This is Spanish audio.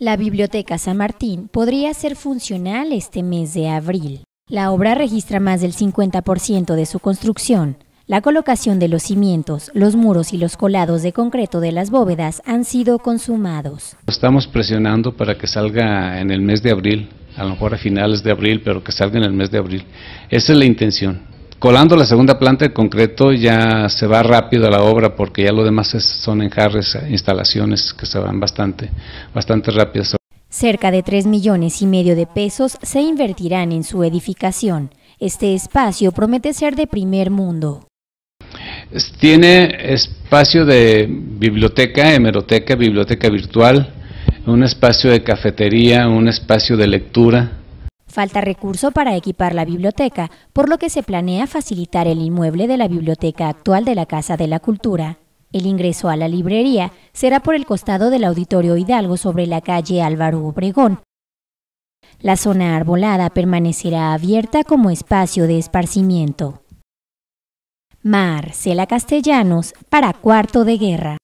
La Biblioteca San Martín podría ser funcional este mes de abril. La obra registra más del 50% de su construcción. La colocación de los cimientos, los muros y los colados de concreto de las bóvedas han sido consumados. Estamos presionando para que salga en el mes de abril, a lo mejor a finales de abril, pero que salga en el mes de abril. Esa es la intención. Colando la segunda planta de concreto ya se va rápido a la obra porque ya lo demás son enjarres, instalaciones que se van bastante, bastante rápidas. Cerca de 3 millones y medio de pesos se invertirán en su edificación. Este espacio promete ser de primer mundo. Tiene espacio de biblioteca, hemeroteca, biblioteca virtual, un espacio de cafetería, un espacio de lectura, Falta recurso para equipar la biblioteca, por lo que se planea facilitar el inmueble de la biblioteca actual de la Casa de la Cultura. El ingreso a la librería será por el costado del Auditorio Hidalgo sobre la calle Álvaro Obregón. La zona arbolada permanecerá abierta como espacio de esparcimiento. Marcela Castellanos para Cuarto de Guerra.